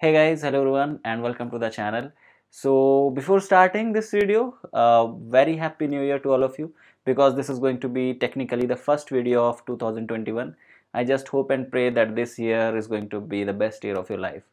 hey guys hello everyone and welcome to the channel so before starting this video uh, very happy new year to all of you because this is going to be technically the first video of 2021 i just hope and pray that this year is going to be the best year of your life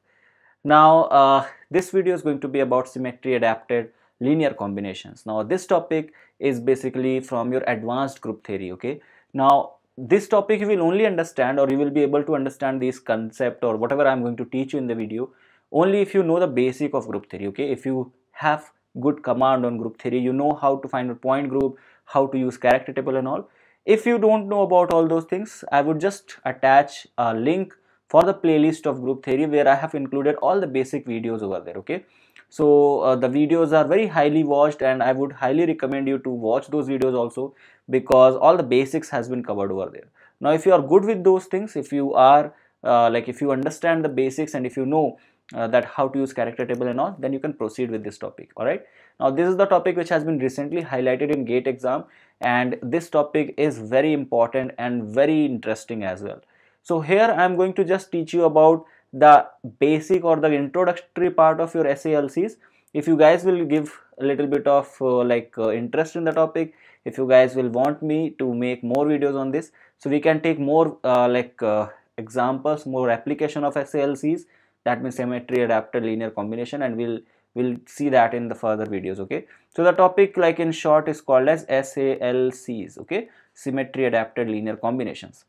now uh, this video is going to be about symmetry adapted linear combinations now this topic is basically from your advanced group theory okay now this topic you will only understand or you will be able to understand this concept or whatever I'm going to teach you in the video only if you know the basic of group theory okay if you have good command on group theory you know how to find a point group how to use character table and all if you don't know about all those things I would just attach a link for the playlist of group theory where I have included all the basic videos over there okay so uh, the videos are very highly watched and i would highly recommend you to watch those videos also because all the basics has been covered over there now if you are good with those things if you are uh, like if you understand the basics and if you know uh, that how to use character table and all then you can proceed with this topic all right now this is the topic which has been recently highlighted in gate exam and this topic is very important and very interesting as well so here i am going to just teach you about the basic or the introductory part of your SALCs. If you guys will give a little bit of uh, like uh, interest in the topic, if you guys will want me to make more videos on this, so we can take more uh, like uh, examples, more application of SALCs, that means symmetry, adapted linear combination, and we'll we'll see that in the further videos okay so the topic like in short is called as salcs okay symmetry adapted linear combinations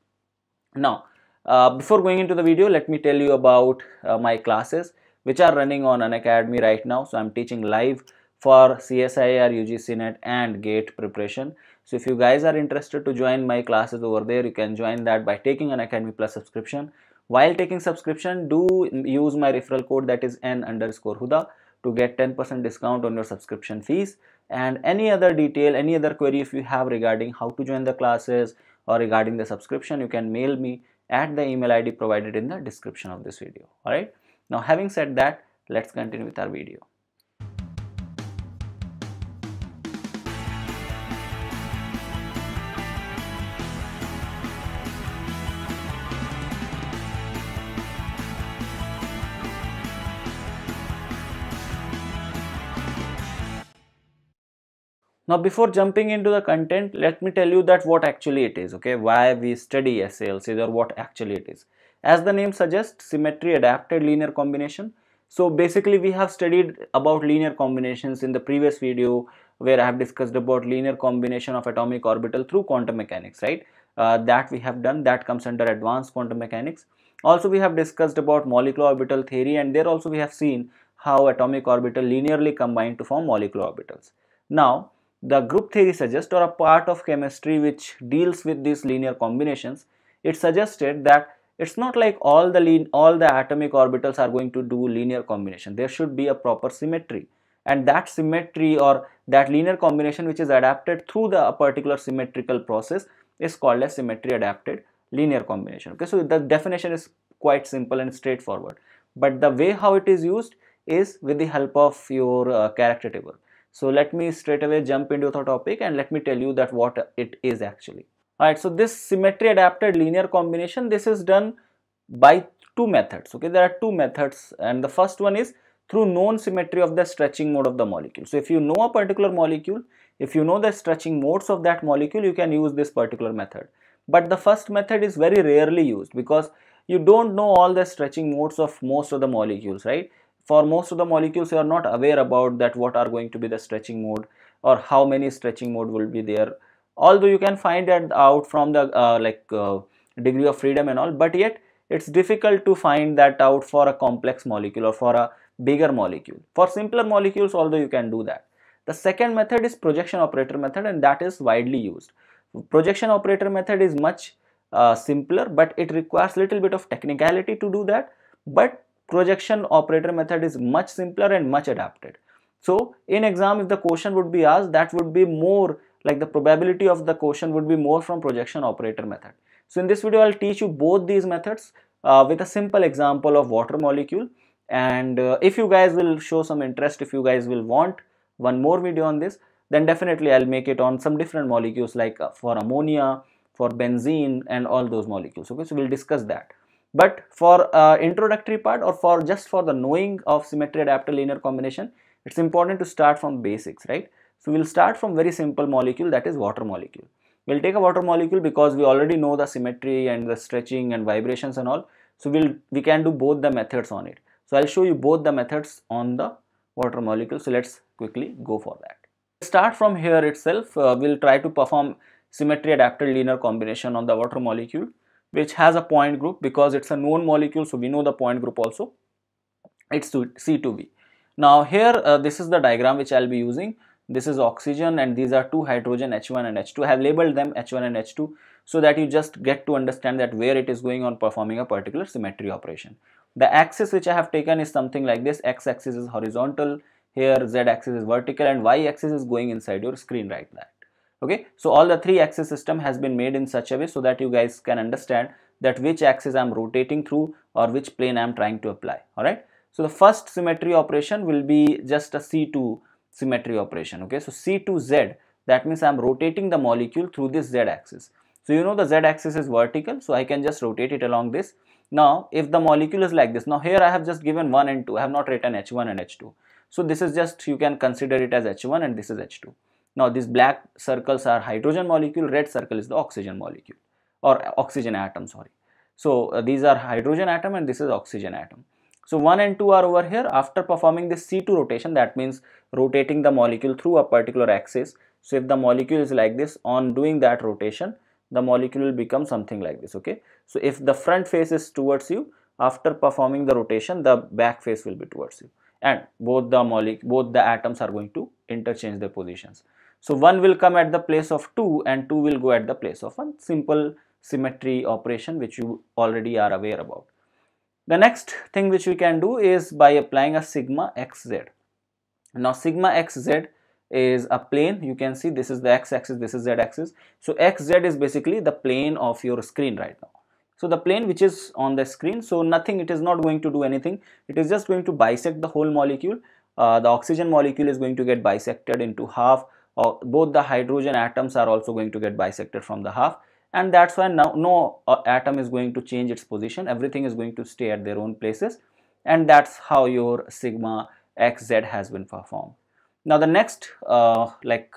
now uh, before going into the video, let me tell you about uh, my classes which are running on an academy right now. So I'm teaching live for CSIR, UGC NET and GATE preparation. So if you guys are interested to join my classes over there, you can join that by taking an Academy Plus subscription. While taking subscription, do use my referral code that is N underscore Huda to get 10% discount on your subscription fees and any other detail, any other query if you have regarding how to join the classes or regarding the subscription, you can mail me at the email id provided in the description of this video all right now having said that let's continue with our video Now before jumping into the content, let me tell you that what actually it is, okay, why we study SALCs or what actually it is. As the name suggests, symmetry adapted linear combination. So basically we have studied about linear combinations in the previous video where I have discussed about linear combination of atomic orbital through quantum mechanics, right? Uh, that we have done that comes under advanced quantum mechanics. Also we have discussed about molecular orbital theory and there also we have seen how atomic orbital linearly combine to form molecular orbitals. Now the group theory suggests or a part of chemistry which deals with these linear combinations it suggested that it's not like all the all the atomic orbitals are going to do linear combination there should be a proper symmetry and that symmetry or that linear combination which is adapted through the particular symmetrical process is called a symmetry adapted linear combination okay so the definition is quite simple and straightforward but the way how it is used is with the help of your uh, character table so let me straight away jump into the topic and let me tell you that what it is actually. Alright, so this symmetry adapted linear combination, this is done by two methods. Okay, there are two methods and the first one is through known symmetry of the stretching mode of the molecule. So if you know a particular molecule, if you know the stretching modes of that molecule, you can use this particular method. But the first method is very rarely used because you don't know all the stretching modes of most of the molecules, right? for most of the molecules you are not aware about that what are going to be the stretching mode or how many stretching mode will be there although you can find that out from the uh, like uh, degree of freedom and all but yet it's difficult to find that out for a complex molecule or for a bigger molecule for simpler molecules although you can do that the second method is projection operator method and that is widely used projection operator method is much uh, simpler but it requires little bit of technicality to do that but projection operator method is much simpler and much adapted. So in exam if the question would be asked that would be more like the probability of the question would be more from projection operator method. So in this video I'll teach you both these methods uh, with a simple example of water molecule and uh, if you guys will show some interest if you guys will want one more video on this then definitely I'll make it on some different molecules like uh, for ammonia, for benzene and all those molecules okay so we'll discuss that but for uh, introductory part or for just for the knowing of symmetry adapter linear combination it's important to start from basics right so we'll start from very simple molecule that is water molecule we'll take a water molecule because we already know the symmetry and the stretching and vibrations and all so we'll we can do both the methods on it so i'll show you both the methods on the water molecule so let's quickly go for that start from here itself uh, we'll try to perform symmetry adapted linear combination on the water molecule which has a point group because it's a known molecule so we know the point group also it's C2B. Now here uh, this is the diagram which I'll be using this is oxygen and these are two hydrogen H1 and H2 I have labeled them H1 and H2 so that you just get to understand that where it is going on performing a particular symmetry operation. The axis which I have taken is something like this x axis is horizontal here z axis is vertical and y axis is going inside your screen right there okay so all the three axis system has been made in such a way so that you guys can understand that which axis i'm rotating through or which plane i'm trying to apply all right so the first symmetry operation will be just a c2 symmetry operation okay so c2z that means i'm rotating the molecule through this z axis so you know the z axis is vertical so i can just rotate it along this now if the molecule is like this now here i have just given 1 and 2 i have not written h1 and h2 so this is just you can consider it as h1 and this is h2 now these black circles are hydrogen molecule, red circle is the oxygen molecule or oxygen atom sorry. So uh, these are hydrogen atom and this is oxygen atom. So 1 and 2 are over here after performing this C2 rotation that means rotating the molecule through a particular axis. So if the molecule is like this on doing that rotation the molecule will become something like this okay. So if the front face is towards you after performing the rotation the back face will be towards you and both the molecule both the atoms are going to interchange their positions. So 1 will come at the place of 2 and 2 will go at the place of 1. Simple symmetry operation which you already are aware about. The next thing which we can do is by applying a sigma xz. Now sigma xz is a plane you can see this is the x-axis this is z-axis so xz is basically the plane of your screen right now so the plane which is on the screen so nothing it is not going to do anything it is just going to bisect the whole molecule uh, the oxygen molecule is going to get bisected into half uh, both the hydrogen atoms are also going to get bisected from the half and that's why now no uh, atom is going to change its position everything is going to stay at their own places and that's how your sigma xz has been performed now the next uh, like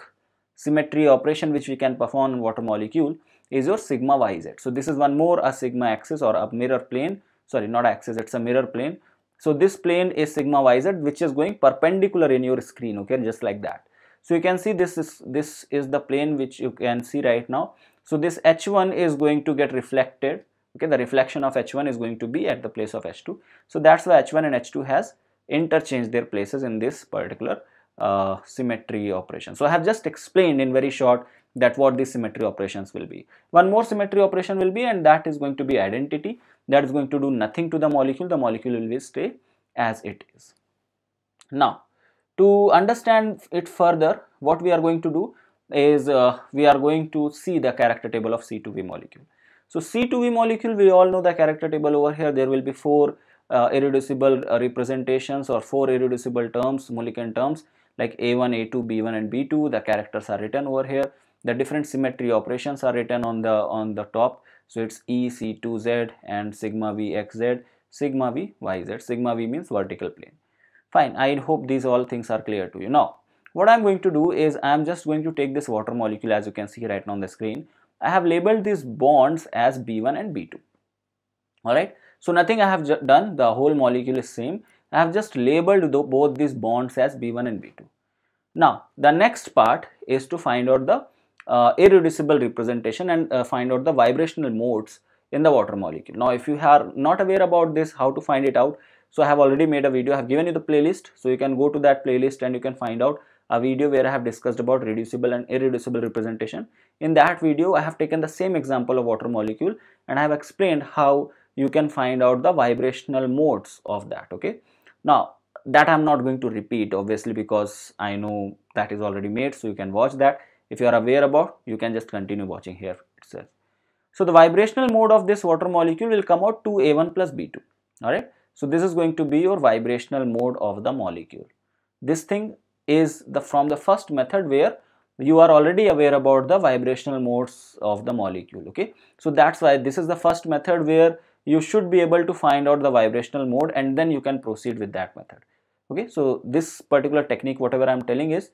symmetry operation which we can perform in water molecule is your sigma yz so this is one more a sigma axis or a mirror plane sorry not axis it's a mirror plane so this plane is sigma yz which is going perpendicular in your screen okay just like that so you can see this is this is the plane which you can see right now so this h1 is going to get reflected okay the reflection of h1 is going to be at the place of h2 so that's why h1 and h2 has interchanged their places in this particular uh, symmetry operation so i have just explained in very short that what these symmetry operations will be one more symmetry operation will be and that is going to be identity that is going to do nothing to the molecule the molecule will stay as it is now to understand it further, what we are going to do is uh, we are going to see the character table of C2V molecule. So C2V molecule, we all know the character table over here. There will be four uh, irreducible uh, representations or four irreducible terms, molecular terms like A1, A2, B1 and B2. The characters are written over here. The different symmetry operations are written on the on the top. So it's E, C2Z and sigma V, XZ, sigma V, YZ. Sigma V means vertical plane. Fine, I hope these all things are clear to you. Now, what I'm going to do is I'm just going to take this water molecule as you can see right now on the screen. I have labeled these bonds as B1 and B2. Alright, so nothing I have done, the whole molecule is same. I have just labeled the, both these bonds as B1 and B2. Now, the next part is to find out the uh, irreducible representation and uh, find out the vibrational modes in the water molecule. Now, if you are not aware about this, how to find it out, so i have already made a video i have given you the playlist so you can go to that playlist and you can find out a video where i have discussed about reducible and irreducible representation in that video i have taken the same example of water molecule and i have explained how you can find out the vibrational modes of that okay now that i'm not going to repeat obviously because i know that is already made so you can watch that if you are aware about you can just continue watching here itself so the vibrational mode of this water molecule will come out 2a1 plus b2 all right so this is going to be your vibrational mode of the molecule. This thing is the from the first method where you are already aware about the vibrational modes of the molecule okay so that's why this is the first method where you should be able to find out the vibrational mode and then you can proceed with that method okay so this particular technique whatever i'm telling is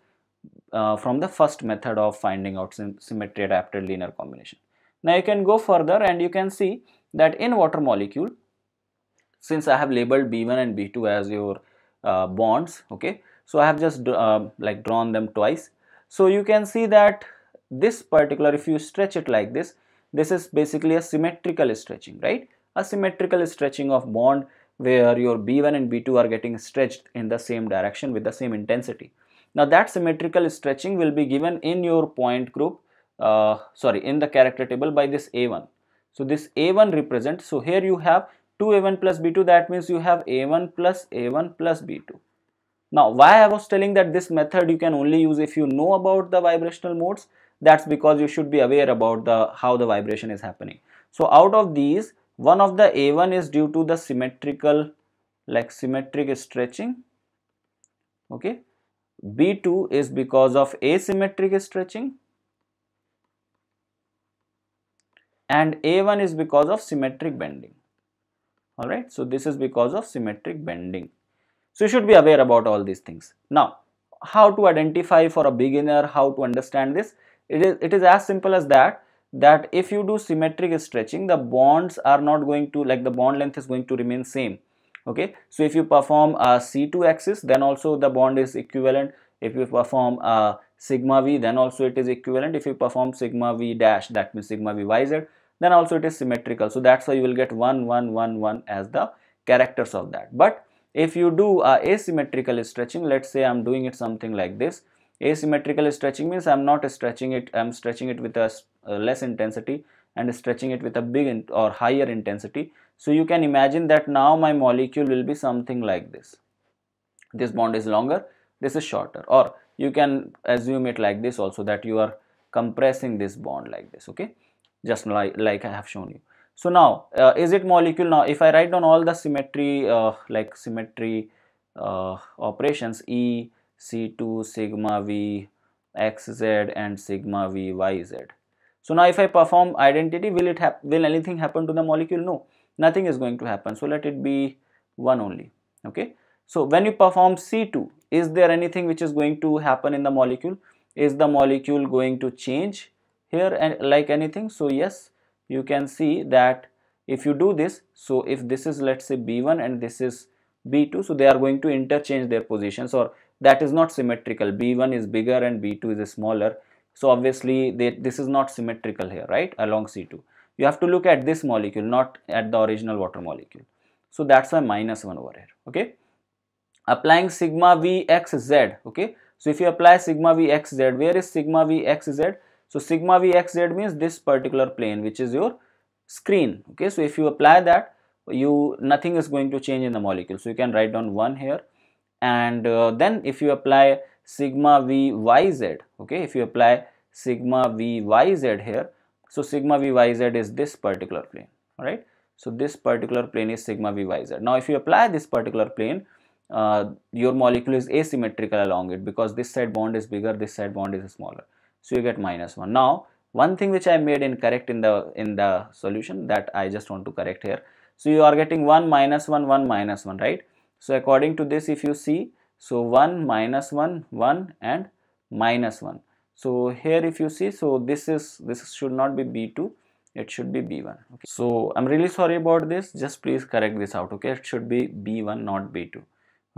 uh, from the first method of finding out symmetry adapted linear combination now you can go further and you can see that in water molecule since I have labeled B1 and B2 as your uh, bonds okay so I have just uh, like drawn them twice so you can see that this particular if you stretch it like this this is basically a symmetrical stretching right a symmetrical stretching of bond where your B1 and B2 are getting stretched in the same direction with the same intensity. Now that symmetrical stretching will be given in your point group uh, sorry in the character table by this A1. So this A1 represents so here you have 2a1 plus b2 that means you have a1 plus a1 plus b2. Now why I was telling that this method you can only use if you know about the vibrational modes that's because you should be aware about the how the vibration is happening. So out of these one of the a1 is due to the symmetrical like symmetric stretching okay b2 is because of asymmetric stretching and a1 is because of symmetric bending all right so this is because of symmetric bending so you should be aware about all these things now how to identify for a beginner how to understand this it is it is as simple as that that if you do symmetric stretching the bonds are not going to like the bond length is going to remain same okay so if you perform a c2 axis then also the bond is equivalent if you perform a sigma v then also it is equivalent if you perform sigma v dash that means sigma v yz then also it is symmetrical so that's why you will get 1 1 1 1 as the characters of that but if you do uh, asymmetrical stretching let's say i'm doing it something like this asymmetrical stretching means i'm not stretching it i'm stretching it with a less intensity and stretching it with a big in, or higher intensity so you can imagine that now my molecule will be something like this this bond is longer this is shorter or you can assume it like this also that you are compressing this bond like this okay just like, like I have shown you. So now, uh, is it molecule? Now, if I write down all the symmetry, uh, like symmetry uh, operations, E, C2, sigma V, XZ and sigma V, YZ. So now if I perform identity, will it happen? will anything happen to the molecule? No, nothing is going to happen. So let it be 1 only, okay. So when you perform C2, is there anything which is going to happen in the molecule? Is the molecule going to change? here and like anything so yes you can see that if you do this so if this is let's say b1 and this is b2 so they are going to interchange their positions or that is not symmetrical b1 is bigger and b2 is smaller so obviously they, this is not symmetrical here right along c2 you have to look at this molecule not at the original water molecule so that's why minus 1 over here okay applying sigma vxz okay so if you apply sigma vxz where is sigma vxz so sigma v x z means this particular plane which is your screen. Okay, so if you apply that, you nothing is going to change in the molecule. So you can write down one here, and uh, then if you apply sigma v y z, okay, if you apply sigma v y z here, so sigma v y z is this particular plane. All right. So this particular plane is sigma v y z. Now if you apply this particular plane, uh, your molecule is asymmetrical along it because this side bond is bigger, this side bond is smaller so you get minus 1 now one thing which I made incorrect in the in the solution that I just want to correct here so you are getting 1 minus 1 1 minus 1 right so according to this if you see so 1 minus 1 1 and minus 1 so here if you see so this is this should not be b2 it should be b1 okay so i'm really sorry about this just please correct this out okay it should be b1 not b2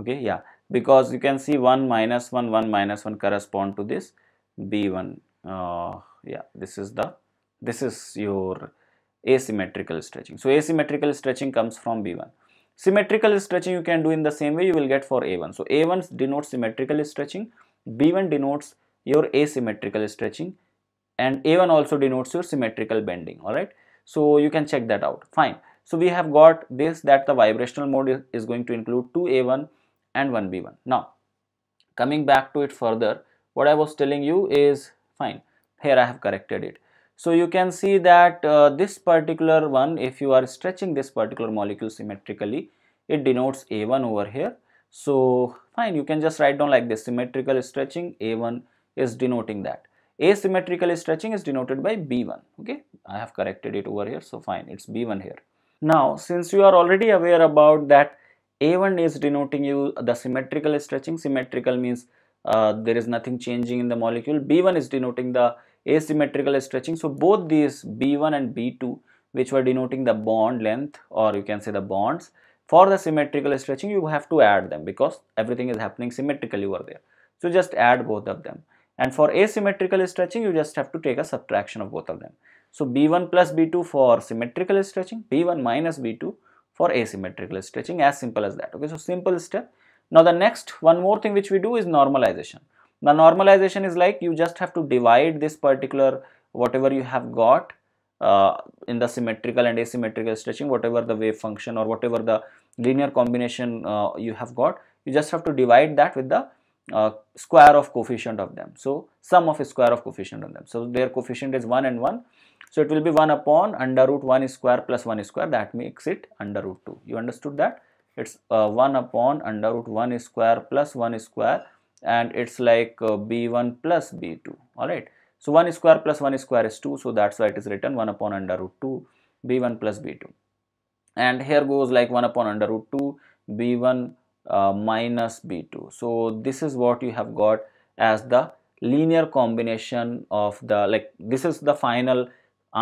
okay yeah because you can see 1 minus 1 1 minus 1 correspond to this b1 uh, yeah this is the this is your asymmetrical stretching so asymmetrical stretching comes from b1 symmetrical stretching you can do in the same way you will get for a1 so a1 denotes symmetrical stretching b1 denotes your asymmetrical stretching and a1 also denotes your symmetrical bending all right so you can check that out fine so we have got this that the vibrational mode is going to include 2a1 and 1b1 now coming back to it further what I was telling you is fine here I have corrected it so you can see that uh, this particular one if you are stretching this particular molecule symmetrically it denotes a1 over here so fine you can just write down like this symmetrical stretching a1 is denoting that asymmetrical stretching is denoted by b1 okay I have corrected it over here so fine it's b1 here now since you are already aware about that a1 is denoting you the symmetrical stretching symmetrical means uh, there is nothing changing in the molecule. B1 is denoting the asymmetrical stretching. So both these B1 and B2 which were denoting the bond length or you can say the bonds for the symmetrical stretching you have to add them because everything is happening symmetrically over there. So just add both of them and for asymmetrical stretching you just have to take a subtraction of both of them. So B1 plus B2 for symmetrical stretching, B1 minus B2 for asymmetrical stretching as simple as that. Okay, so simple step now the next one more thing which we do is normalization. Now normalization is like you just have to divide this particular whatever you have got uh, in the symmetrical and asymmetrical stretching whatever the wave function or whatever the linear combination uh, you have got you just have to divide that with the uh, square of coefficient of them so sum of square of coefficient of them so their coefficient is 1 and 1 so it will be 1 upon under root 1 square plus 1 square that makes it under root 2 you understood that it's uh, 1 upon under root 1 square plus 1 square and it's like uh, b1 plus b2 all right so 1 square plus 1 square is 2 so that's why it is written 1 upon under root 2 b1 plus b2 and here goes like 1 upon under root 2 b1 uh, minus b2 so this is what you have got as the linear combination of the like this is the final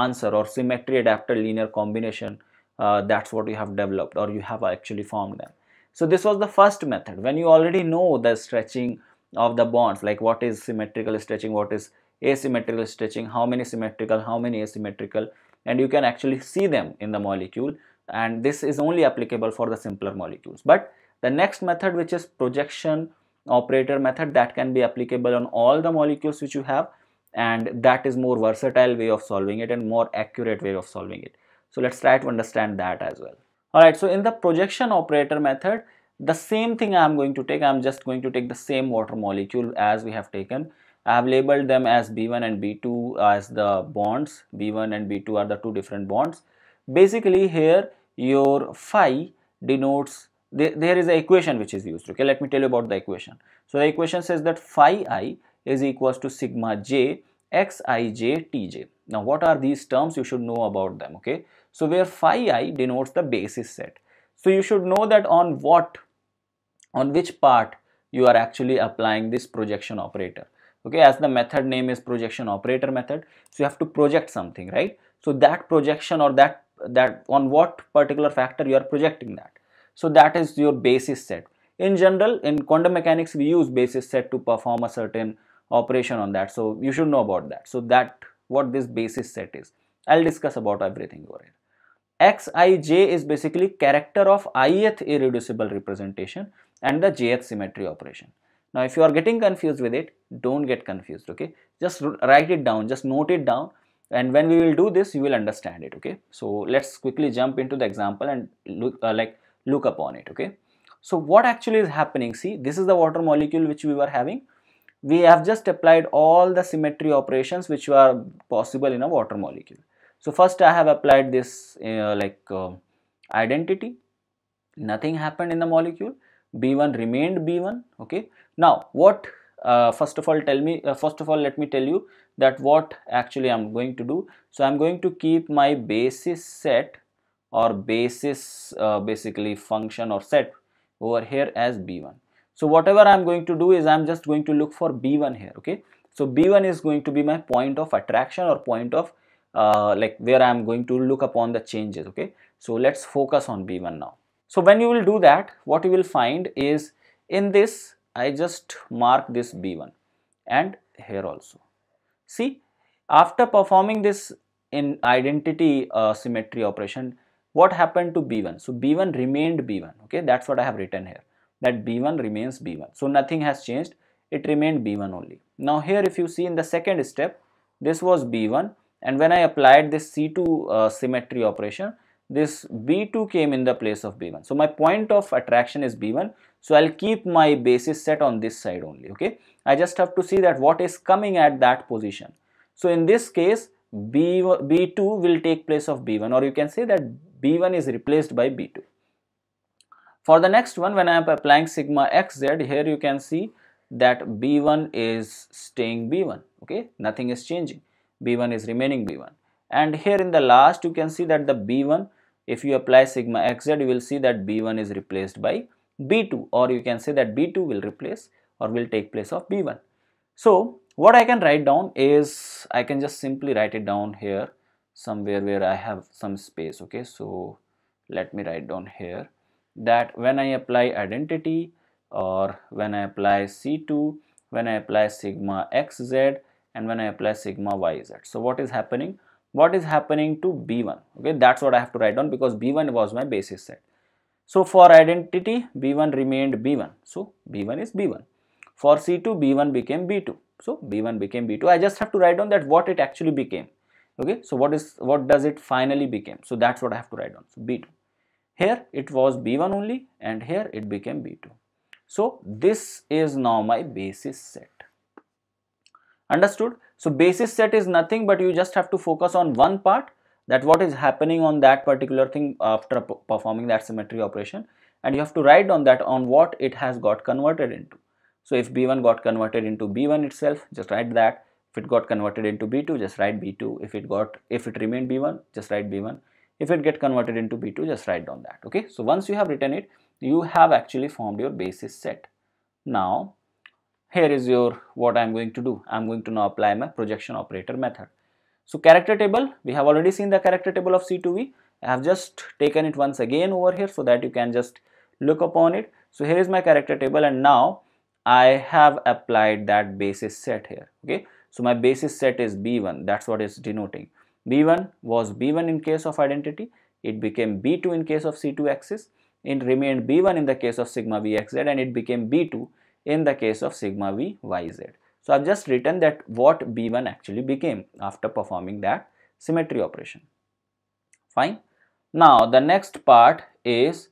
answer or symmetry adapted linear combination uh, that's what you have developed or you have actually formed them. So this was the first method. When you already know the stretching of the bonds, like what is symmetrical stretching, what is asymmetrical stretching, how many symmetrical, how many asymmetrical, and you can actually see them in the molecule. And this is only applicable for the simpler molecules. But the next method, which is projection operator method, that can be applicable on all the molecules which you have and that is more versatile way of solving it and more accurate way of solving it so let's try to understand that as well. Alright, so in the projection operator method, the same thing I'm going to take, I'm just going to take the same water molecule as we have taken. I have labeled them as B1 and B2 as the bonds. B1 and B2 are the two different bonds. Basically here your phi denotes, there is an equation which is used. Okay, let me tell you about the equation. So the equation says that phi i is equals to sigma j xij tj. Now what are these terms? You should know about them. Okay, so where phi i denotes the basis set. So you should know that on what, on which part you are actually applying this projection operator. Okay, as the method name is projection operator method, so you have to project something, right? So that projection or that that on what particular factor you are projecting that. So that is your basis set. In general, in quantum mechanics, we use basis set to perform a certain operation on that. So you should know about that. So that what this basis set is. I'll discuss about everything over here xij is basically character of ith irreducible representation and the jth symmetry operation. Now, if you are getting confused with it, don't get confused, okay? Just write it down, just note it down and when we will do this, you will understand it, okay? So, let's quickly jump into the example and look uh, like look upon it, okay? So, what actually is happening? See, this is the water molecule which we were having. We have just applied all the symmetry operations which were possible in a water molecule so first i have applied this uh, like uh, identity nothing happened in the molecule b1 remained b1 okay now what uh, first of all tell me uh, first of all let me tell you that what actually I'm going to do so I'm going to keep my basis set or basis uh, basically function or set over here as b1 so whatever I'm going to do is I'm just going to look for b1 here okay so b1 is going to be my point of attraction or point of uh, like where I am going to look upon the changes okay so let's focus on B1 now so when you will do that what you will find is in this I just mark this B1 and here also see after performing this in identity uh, symmetry operation what happened to B1 so B1 remained B1 okay that's what I have written here that B1 remains B1 so nothing has changed it remained B1 only now here if you see in the second step this was B1 and when I applied this C2 uh, symmetry operation this B2 came in the place of B1. So my point of attraction is B1. So I'll keep my basis set on this side only. Okay. I just have to see that what is coming at that position. So in this case B, B2 will take place of B1 or you can say that B1 is replaced by B2. For the next one when I am applying sigma xz here you can see that B1 is staying B1. Okay. Nothing is changing b1 is remaining b1 and here in the last you can see that the b1 if you apply sigma xz you will see that b1 is replaced by b2 or you can say that b2 will replace or will take place of b1 so what i can write down is i can just simply write it down here somewhere where i have some space okay so let me write down here that when i apply identity or when i apply c2 when i apply sigma xz and when I apply sigma yz. So what is happening? What is happening to B1? Okay, that's what I have to write down because B1 was my basis set. So for identity, B1 remained B1. So B1 is B1. For C2, B1 became B2. So B1 became B2. I just have to write down that what it actually became. Okay, so what is what does it finally became? So that's what I have to write down. So B2. Here it was B1 only and here it became B2. So this is now my basis set. Understood? So basis set is nothing but you just have to focus on one part that what is happening on that particular thing after performing that symmetry operation and you have to write on that on what it has got converted into. So if B1 got converted into B1 itself, just write that. If it got converted into B2, just write B2. If it got, if it remained B1, just write B1. If it get converted into B2, just write down that. Okay. So once you have written it, you have actually formed your basis set. Now here is your what I'm going to do. I'm going to now apply my projection operator method. So character table, we have already seen the character table of C2V. I have just taken it once again over here so that you can just look upon it. So here is my character table and now I have applied that basis set here. Okay. So my basis set is B1. That's what is denoting. B1 was B1 in case of identity. It became B2 in case of C2 axis. It remained B1 in the case of sigma VXZ and it became B2 in the case of sigma v y z. So I've just written that what B1 actually became after performing that symmetry operation. Fine. Now the next part is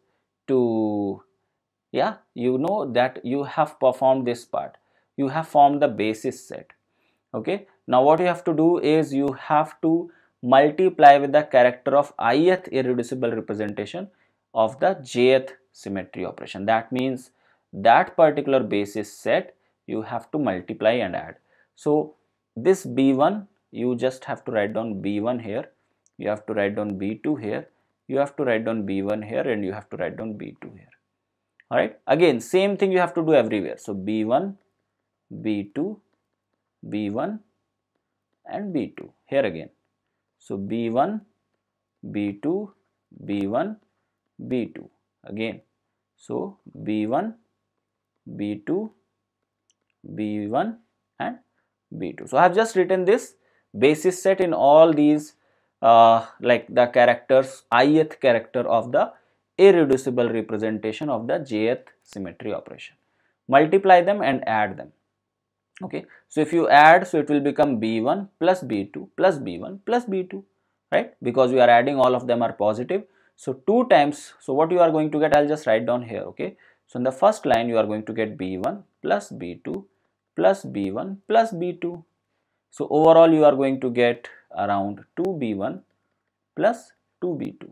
to, yeah, you know that you have performed this part. You have formed the basis set. Okay. Now what you have to do is you have to multiply with the character of ith irreducible representation of the jth symmetry operation. That means that particular basis set you have to multiply and add so this b1 you just have to write down b1 here you have to write down b2 here you have to write down b1 here and you have to write down b2 here all right again same thing you have to do everywhere so b1 b2 b1 and b2 here again so b1 b2 b1 b2 again so b1 B2, B1 and B2. So I have just written this basis set in all these uh, like the characters ith character of the irreducible representation of the jth symmetry operation. Multiply them and add them. Okay. So if you add so it will become b1 plus b2 plus b1 plus b2 right because we are adding all of them are positive. So 2 times so what you are going to get I will just write down here okay. So in the first line you are going to get B1 plus B2 plus B1 plus B2. So overall you are going to get around 2B1 plus 2B2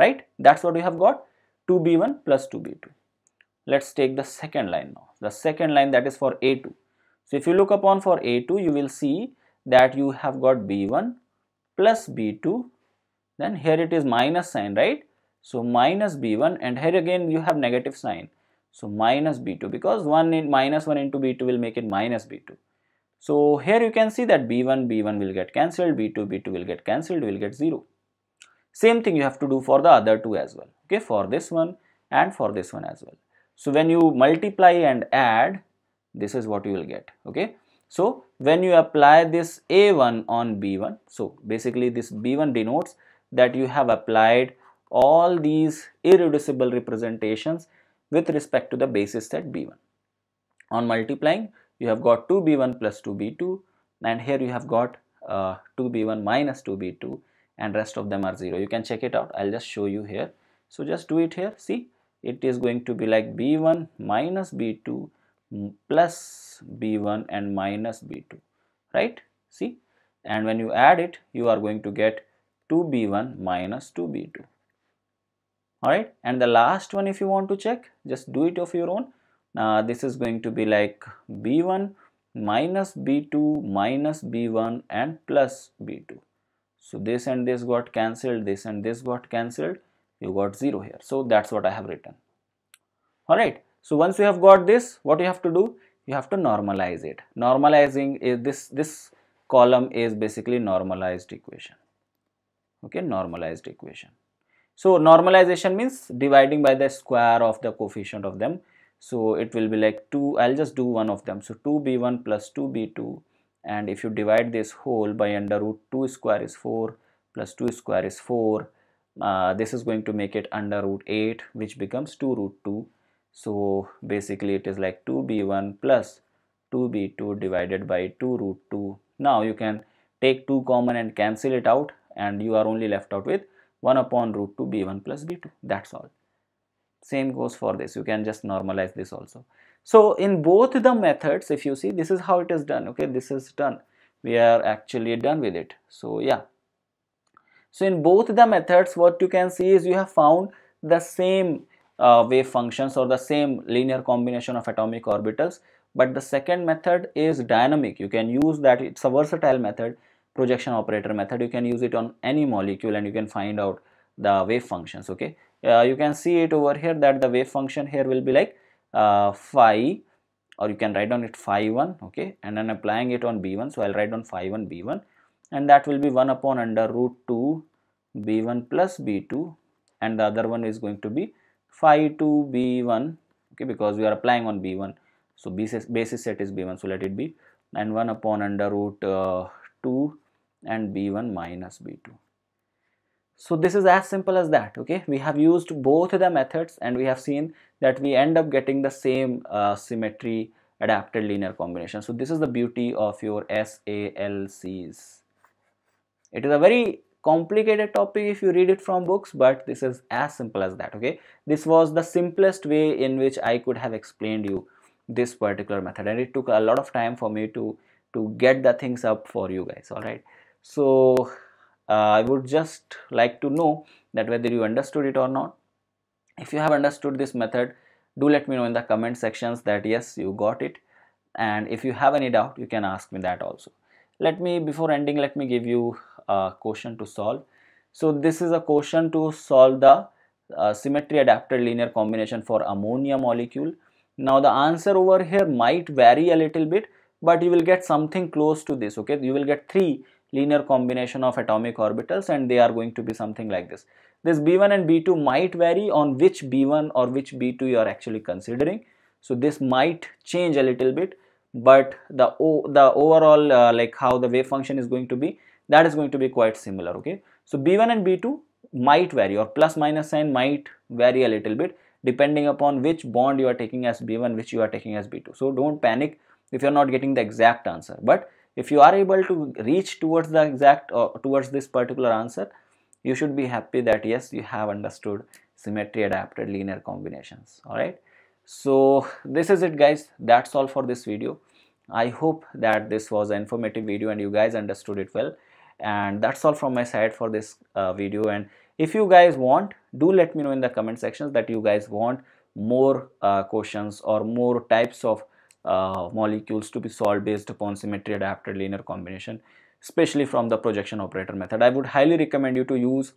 right that's what we have got 2b1 plus 2b2 let's take the second line now the second line that is for a2 so if you look upon for a2 you will see that you have got b1 plus b2 then here it is minus sign right so minus b1 and here again you have negative sign. So minus b2 because 1 in minus 1 into b2 will make it minus b2. So here you can see that b1, b1 will get cancelled, b2, b2 will get cancelled, will get 0. Same thing you have to do for the other two as well, okay, for this one and for this one as well. So when you multiply and add, this is what you will get, okay. So when you apply this a1 on b1, so basically this b1 denotes that you have applied all these irreducible representations with respect to the basis set B1. On multiplying, you have got 2B1 plus 2B2 and here you have got uh, 2B1 minus 2B2 and rest of them are 0. You can check it out. I'll just show you here. So just do it here. See, it is going to be like B1 minus B2 plus B1 and minus B2, right? See, and when you add it, you are going to get 2B1 minus 2B2 all right and the last one if you want to check just do it of your own uh, this is going to be like b1 minus b2 minus b1 and plus b2 so this and this got cancelled this and this got cancelled you got 0 here so that's what I have written all right so once you have got this what you have to do you have to normalize it normalizing is this this column is basically normalized equation okay normalized equation so normalization means dividing by the square of the coefficient of them. So it will be like 2, I'll just do one of them. So 2b1 plus 2b2 and if you divide this whole by under root 2 square is 4 plus 2 square is 4. Uh, this is going to make it under root 8 which becomes 2 root 2. So basically it is like 2b1 plus 2b2 divided by 2 root 2. Now you can take 2 common and cancel it out and you are only left out with 1 upon root 2 b1 plus b2 that's all same goes for this you can just normalize this also so in both the methods if you see this is how it is done okay this is done we are actually done with it so yeah so in both the methods what you can see is you have found the same uh, wave functions or the same linear combination of atomic orbitals but the second method is dynamic you can use that it's a versatile method projection operator method you can use it on any molecule and you can find out the wave functions okay uh, you can see it over here that the wave function here will be like uh, phi or you can write down it phi 1 okay and then applying it on b1 so i'll write down phi 1 b1 and that will be 1 upon under root 2 b1 plus b2 and the other one is going to be phi 2 b1 okay because we are applying on b1 so basis, basis set is b1 so let it be and 1 upon under root uh, 2 and b1 minus b2 so this is as simple as that okay we have used both the methods and we have seen that we end up getting the same uh, symmetry adapted linear combination so this is the beauty of your SALCs it is a very complicated topic if you read it from books but this is as simple as that okay this was the simplest way in which I could have explained you this particular method and it took a lot of time for me to to get the things up for you guys all right so uh, I would just like to know that whether you understood it or not. If you have understood this method, do let me know in the comment sections that yes, you got it. And if you have any doubt, you can ask me that also. Let me, before ending, let me give you a question to solve. So this is a question to solve the uh, symmetry adapted linear combination for ammonia molecule. Now the answer over here might vary a little bit, but you will get something close to this, okay? You will get three linear combination of atomic orbitals and they are going to be something like this. This B1 and B2 might vary on which B1 or which B2 you are actually considering. So this might change a little bit but the, the overall uh, like how the wave function is going to be that is going to be quite similar okay. So B1 and B2 might vary or plus minus sign might vary a little bit depending upon which bond you are taking as B1 which you are taking as B2. So don't panic if you are not getting the exact answer but if you are able to reach towards the exact or uh, towards this particular answer you should be happy that yes you have understood symmetry adapted linear combinations all right so this is it guys that's all for this video i hope that this was an informative video and you guys understood it well and that's all from my side for this uh, video and if you guys want do let me know in the comment sections that you guys want more uh, questions or more types of uh, molecules to be solved based upon symmetry adapted linear combination especially from the projection operator method. I would highly recommend you to use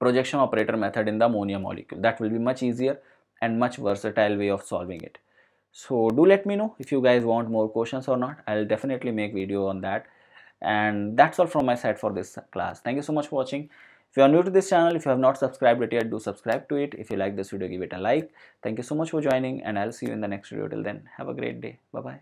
projection operator method in the ammonia molecule that will be much easier and much versatile way of solving it. So do let me know if you guys want more questions or not. I'll definitely make video on that and that's all from my side for this class. Thank you so much for watching. If you are new to this channel, if you have not subscribed it yet, do subscribe to it. If you like this video, give it a like. Thank you so much for joining and I'll see you in the next video. Till then, have a great day. Bye-bye.